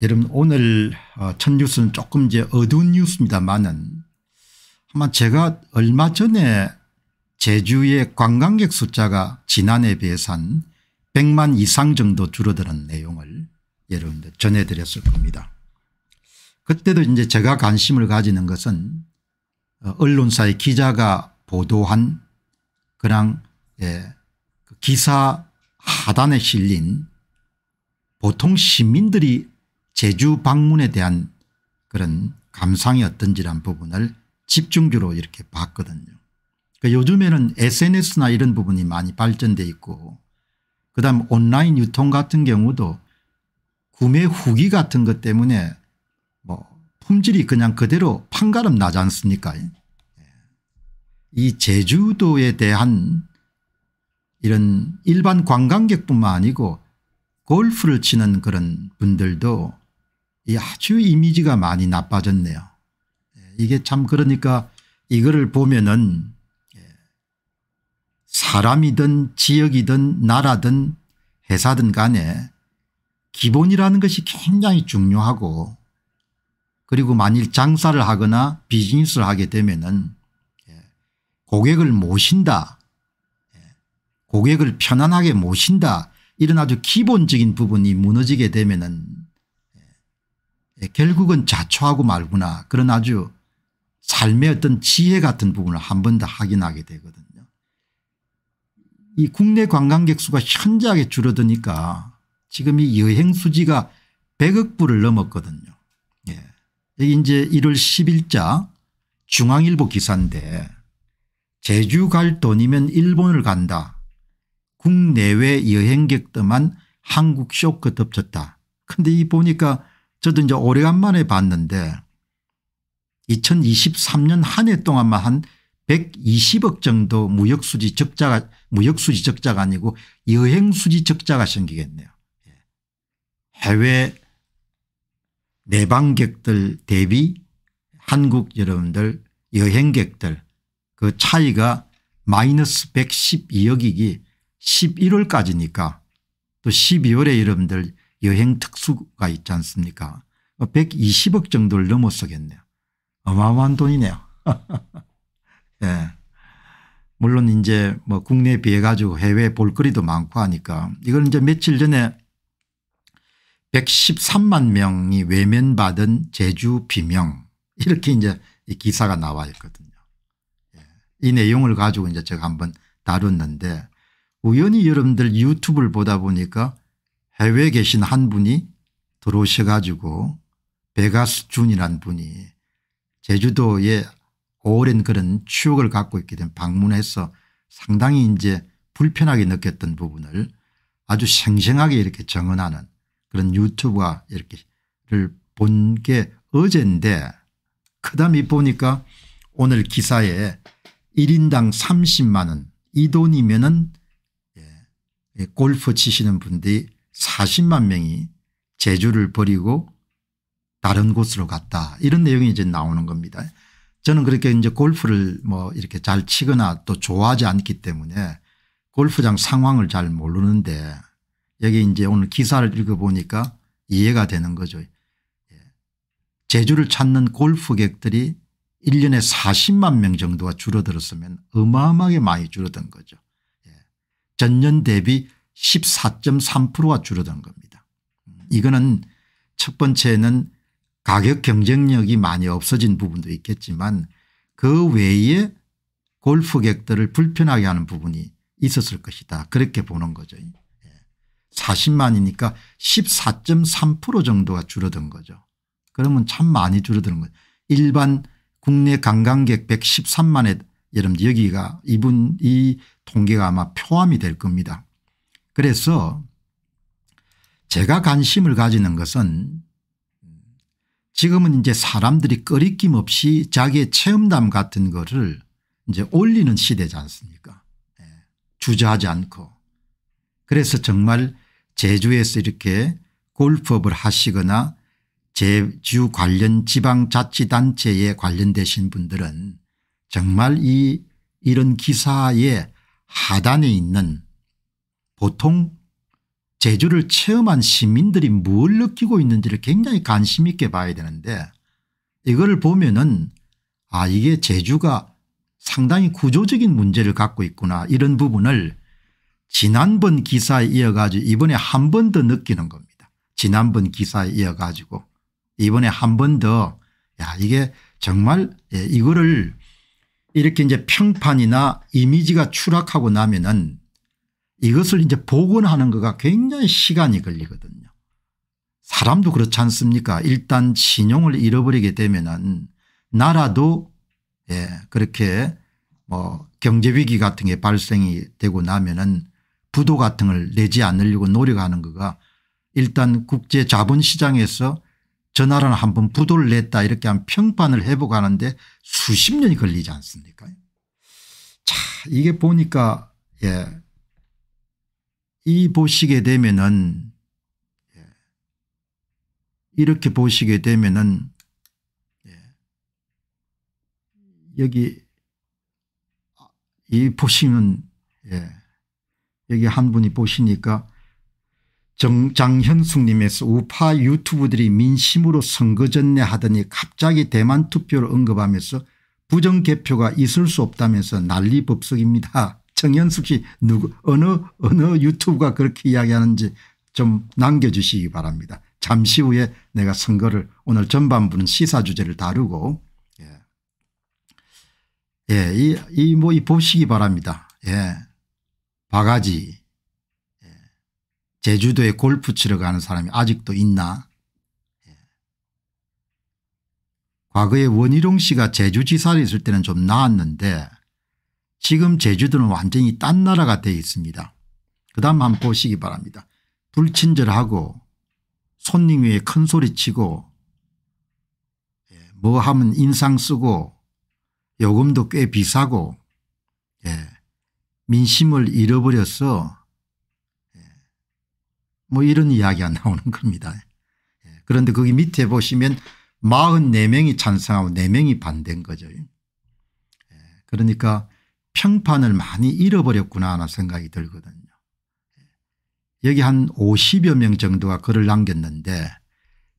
여러분 오늘 어, 첫 뉴스는 조금 이제 어두운 뉴스입니다만은 아마 제가 얼마 전에 제주의 관광객 숫자가 지난해에 비해서 한 100만 이상 정도 줄어드는 내용을 여러분들 전해드렸을 겁니다. 그때도 이제 제가 관심을 가지는 것은 어, 언론사의 기자가 보도한 그냥 예, 그 기사 하단에 실린 보통 시민들이 제주 방문에 대한 그런 감상이 어떤지란 부분을 집중적으로 이렇게 봤거든요. 그 요즘에는 sns나 이런 부분이 많이 발전돼 있고 그다음 온라인 유통 같은 경우도 구매 후기 같은 것 때문에 뭐 품질이 그냥 그대로 판가름 나지 않습니까 예. 이 제주도에 대한 이런 일반 관광객뿐만 아니고 골프를 치는 그런 분들도 이 아주 이미지가 많이 나빠졌네요. 예, 이게 참 그러니까 이거를 보면은 예, 사람이든 지역이든 나라든 회사든 간에 기본이라는 것이 굉장히 중요하고 그리고 만일 장사를 하거나 비즈니스를 하게 되면은 예, 고객을 모신다 고객을 편안하게 모신다 이런 아주 기본적인 부분이 무너지게 되면은 예, 결국은 자초하고 말구나 그런 아주 삶의 어떤 지혜 같은 부분을 한 번 더 확인하게 되거든요. 이 국내 관광객 수가 현저하게 줄어드니까 지금 이 여행 수지가 100억 불을 넘었거든요. 예. 여기 이제 1월 10일자 중앙일보 기사인데 제주 갈 돈이면 일본을 간다. 국내외 여행객들만 한국 쇼크 덮쳤다. 근데 이 보니까 저도 이제 오래간만에 봤는데 2023년 한 해 동안만 한 120억 정도 무역수지 적자가 무역수지 적자가 아니고 여행수지 적자가 생기겠네요. 예. 해외 내방객들 대비 한국 여러분들 여행객들 그 차이가 마이너스 112억이기 11월까지니까 또 12월에 여러분들 여행 특수가 있지 않습니까 120억 정도를 넘어서겠네요. 어마어마한 돈이네요. 예. 물론 이제 뭐 국내에 비해 가지고 해외 볼거리도 많고 하니까 이걸 이제 며칠 전에 113만 명이 외면받은 제주 비명 이렇게 이제 기사가 나와 있거든요. 예. 이 내용을 가지고 이제 제가 한번 다뤘는데 우연히 여러분들 유튜브를 보다 보니까 해외에 계신 한 분이 들어오셔 가지고 베가스 준이란 분이 제주도에 오랜 그런 추억을 갖고 있게 된 방문해서 상당히 이제 불편하게 느꼈던 부분을 아주 생생하게 이렇게 정언하는 그런 유튜브가 이렇게를 본 게 어젠데 그다음에 보니까 오늘 기사에 1인당 30만 원 이 돈이면은 예, 예, 골프 치시는 분들이 40만 명이 제주를 버리고 다른 곳으로 갔다 이런 내용이 이제 나오는 겁니다. 저는 그렇게 이제 골프를 뭐 이렇게 잘 치거나 또 좋아하지 않기 때문에 골프장 상황을 잘 모르는데 여기 이제 오늘 기사를 읽어보니까 이해가 되는 거죠. 예. 제주를 찾는 골프객들이 1년에 40만 명 정도가 줄어들었으면 어마어마하게 많이 줄어든 거죠. 예. 전년 대비 14.3%가 줄어든 겁니다. 이거는 첫 번째는 가격 경쟁력이 많이 없어진 부분도 있겠지만 그 외에 골프객들을 불편하게 하는 부분이 있었을 것이다. 그렇게 보는 거죠. 40만이니까 예. 14.3% 정도가 줄어든 거죠. 그러면 참 많이 줄어드는 거죠. 일반 국내 관광객 113만에 여러분 여기가 이분 이 통계가 아마 포함이 될 겁니다. 그래서 제가 관심을 가지는 것은 지금은 이제 사람들이 꺼리낌 없이 자기의 체험담 같은 거를 이제 올리는 시대지 않습니까 예, 주저하지 않고 그래서 정말 제주에서 이렇게 골프업을 하시거나 제주 관련 지방자치단체에 관련되신 분들은 정말 이 이런 기사의 하단에 있는 보통 제주를 체험한 시민들이 뭘 느끼고 있는지를 굉장히 관심 있게 봐야 되는데 이거를 보면은 아 이게 제주가 상당히 구조적인 문제를 갖고 있구나 이런 부분을 지난번 기사에 이어가지고 이번에 한 번 더 느끼는 겁니다. 지난번 기사에 이어가지고 이번에 한 번 더야 이게 정말 예, 이거를 이렇게 이제 평판이나 이미지가 추락하고 나면은 이것을 이제 복원하는 거가 굉장히 시간이 걸리거든요. 사람도 그렇지 않습니까 일단 신용을 잃어버리게 되면은 나라도 예 그렇게 뭐 경제위기 같은 게 발생이 되고 나면은 부도 같은 걸 내지 않으려고 노력하는 거가 일단 국제 자본시장에서 저 나라는 한번 부도를 냈다 이렇게 한 평판을 회복하는데 수십 년이 걸리지 않습니까 자 이게 보니까 예이 보시게 되면은 예, 이렇게 보시게 되면은 예, 여기 이 보시면 예. 여기 한 분이 보시니까 정, 장현숙님에서 우파 유튜브들이 민심으로 선거전내 하더니 갑자기 대만 투표를 언급하면서 부정개표가 있을 수 없다면서 난리 법석입니다. 정현숙이 누구 어느 어느 유튜브가 그렇게 이야기하는지 좀 남겨주시기 바랍니다. 잠시 후에 내가 선거를 오늘 전반부는 시사 주제를 다루고 예. 예, 이, 이, 뭐, 이 보시기 바랍니다. 예. 바가지. 예. 제주도에 골프 치러 가는 사람이 아직도 있나? 예. 과거에 원희룡 씨가 제주지사를 있을 때는 좀 나았는데 지금 제주도는 완전히 딴 나라가 되어 있습니다. 그 다음 한 번 보시기 바랍니다. 불친절하고 손님 위에 큰 소리치고 예, 뭐 하면 인상 쓰고 요금도 꽤 비싸고 예. 민심을 잃어버려서 예. 뭐 이런 이야기가 나오는 겁니다. 예. 그런데 거기 밑에 보시면 44명이 찬성하고 4명이 반대인 거죠. 예, 그러니까 평판을 많이 잃어버렸구나 하는 생각이 들거든요. 여기 한 50여 명 정도가 글을 남겼는데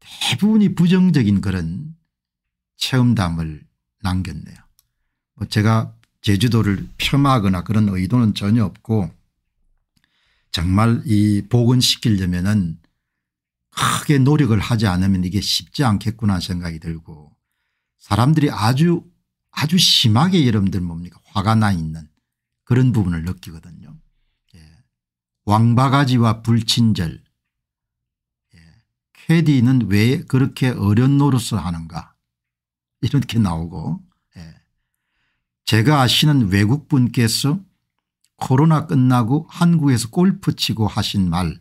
대부분이 부정적인 그런 체험담을 남겼네요. 뭐 제가 제주도를 폄하하거나 그런 의도는 전혀 없고 정말 이 복원시키려면 은 크게 노력을 하지 않으면 이게 쉽지 않겠구나 생각이 들고 사람들이 아주 아주 심하게 여러분들 뭡니까 화가 나 있는 그런 부분을 느끼거든요. 예. 왕바가지와 불친절 예. 캐디는 왜 그렇게 어련 노릇을 하는가 이렇게 나오고 예. 제가 아시는 외국분께서 코로나 끝나고 한국에서 골프 치고 하신 말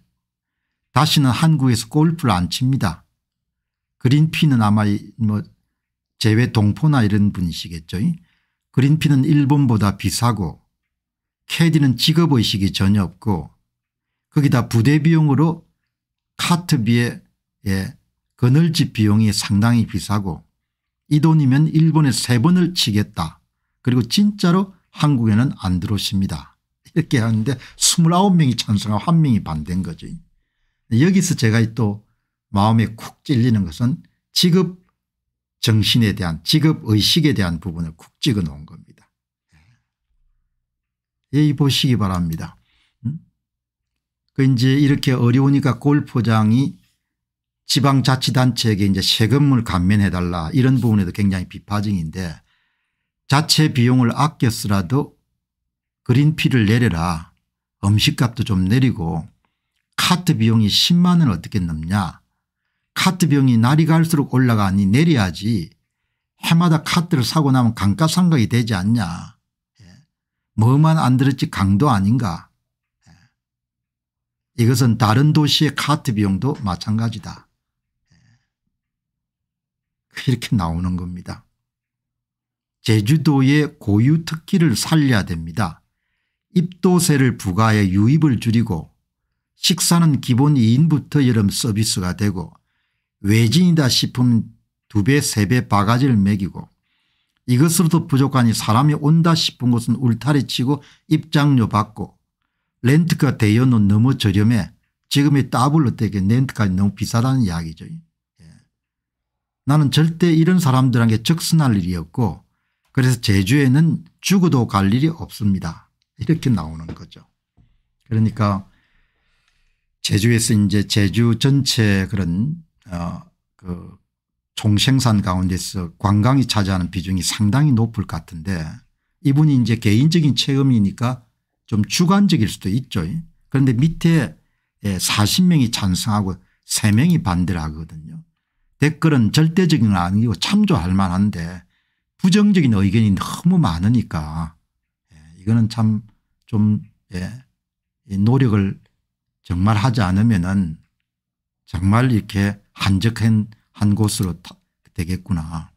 다시는 한국에서 골프를 안 칩니다. 그린피는 아마 뭐 제외 동포나 이런 분이시겠죠. 그린피는 일본보다 비싸고 캐디는 직업의식이 전혀 없고 거기다 부대 비용으로 카트비에 예, 그늘집 비용이 상당히 비싸고 이 돈이면 일본에 세 번을 치겠다. 그리고 진짜로 한국에는 안 들어오십니다. 이렇게 하는데 29명이 찬성하고 1명이 반대인 거죠. 여기서 제가 또 마음에 콕 찔리는 것은 직업 정신에 대한 직업의식에 대한 부분을 쿡 찍어 놓은 겁니다. 예, 보시기 바랍니다. 음? 그 이제 이렇게 어려우니까 골프장이 지방자치단체에게 이제 세금을 감면해달라 이런 부분에도 굉장히 비파적인데 자체 비용을 아껴 쓰라도 그린피를 내려라 음식값도 좀 내리고 카트 비용이 10만 원 어떻게 넘냐 카트병이 날이 갈수록 올라가니 내려야지 해마다 카트를 사고 나면 강가상각이 되지 않냐. 예. 뭐만 안 들었지 강도 아닌가. 예. 이것은 다른 도시의 카트 비용도 마찬가지다. 이렇게 예. 나오는 겁니다. 제주도의 고유 특기를 살려야 됩니다. 입도세를 부과해 유입을 줄이고 식사는 기본 2인부터 여름 서비스가 되고 외진이다 싶은 두 배 세 배 바가지를 매기고 이것으로도 부족하니 사람이 온다 싶은 곳은 울타리 치고 입장료 받고 렌트가 대여는 너무 저렴해 지금의 더블로택게 렌트까지 너무 비싸다는 이야기죠. 예. 나는 절대 이런 사람들에게 적선할 일이 없고 그래서 제주에는 죽어도 갈 일이 없습니다. 이렇게 나오는 거죠. 그러니까 제주에서 이제 제주 전체 그런 어, 그 총생산 가운데서 관광이 차지하는 비중이 상당히 높을 것 같은데 이분이 이제 개인적인 체험이니까 좀 주관적일 수도 있죠. 그런데 밑에 40명이 예, 찬성하고 3명이 반대를 하거든요. 댓글은 절대적인 건 아니고 참조할 만한데 부정적인 의견이 너무 많으니까 예, 이거는 참좀 예, 노력을 정말 하지 않으면 은 정말 이렇게 한적한 한 곳으로 되겠구나.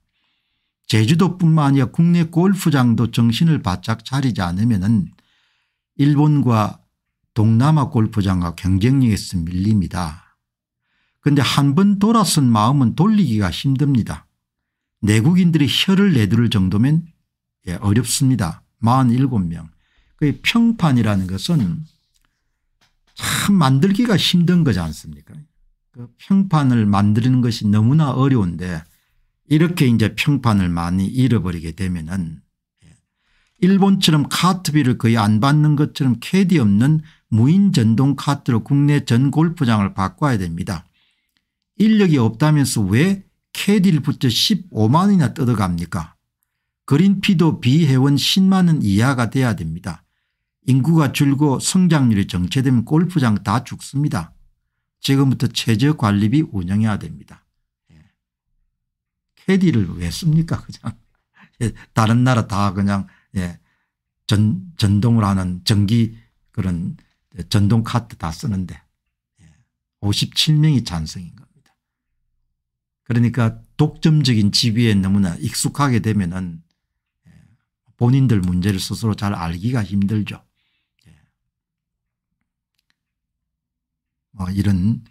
제주도뿐만 아니라 국내 골프장도 정신을 바짝 차리지 않으면 일본과 동남아 골프장과 경쟁력에서 밀립니다. 그런데 한 번 돌아선 마음은 돌리기가 힘듭니다. 내국인들이 혀를 내두를 정도면 예, 어렵습니다. 47명. 그 평판이라는 것은 참 만들기가 힘든 거지 않습니까 그 평판을 만드는 것이 너무나 어려운데 이렇게 이제 평판을 많이 잃어버리게 되면은 예, 일본처럼 카트비를 거의 안 받는 것처럼 캐디 없는 무인 전동 카트로 국내 전 골프장을 바꿔야 됩니다. 인력이 없다면서 왜 캐디를 붙여 15만 원이나 뜯어갑니까 그린피도 비회원 10만 원 이하가 돼야 됩니다. 인구가 줄고 성장률이 정체되면 골프장 다 죽습니다. 지금부터 체제 관리비 운영해야 됩니다. 예. 캐디를 왜 씁니까 그냥 예, 다른 나라 다 그냥 예, 전, 전동을 하는 전기 그런 전동 카트 다 쓰는데 57명이 예, 찬성인 겁니다. 그러니까 독점적인 지위에 너무나 익숙하게 되면 은 본인들 문제를 스스로 잘 알기가 힘들죠. 뭐 이런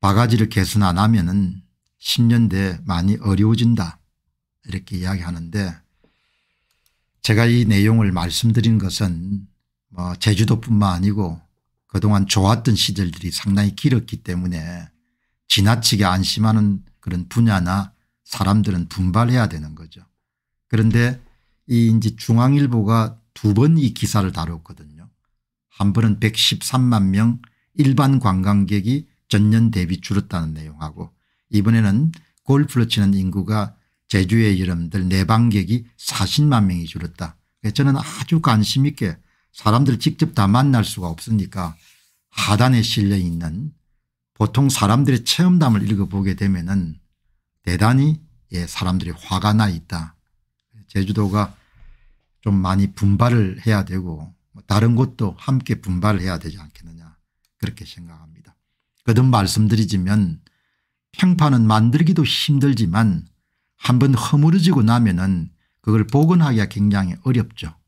바가지를 개선 안 하면은 10년대 많이 어려워진다 이렇게 이야기하는데 제가 이 내용을 말씀드린 것은 뭐 제주도뿐만 아니고 그동안 좋았던 시절들이 상당히 길었기 때문에 지나치게 안심하는 그런 분야나 사람들은 분발해야 되는 거죠. 그런데 이 이제 중앙일보가 두 번 이 기사를 다뤘거든요. 한 번은 113만 명 일반 관광객이 전년 대비 줄었다는 내용하고 이번에는 골프를 치는 인구가 제주의 여러분들 내방객이 40만 명이 줄었다. 저는 아주 관심 있게 사람들 직접 다 만날 수가 없으니까 하단에 실려 있는 보통 사람들의 체험담을 읽어보게 되면 은 대단히 예, 사람들이 화가 나 있다. 제주도가 좀 많이 분발을 해야 되고 뭐 다른 곳도 함께 분발을 해야 되지 않겠느냐. 그렇게 생각합니다. 거듭 말씀드리지만 평판은 만들기도 힘들지만 한번 허물어지고 나면은 그걸 복원하기가 굉장히 어렵죠.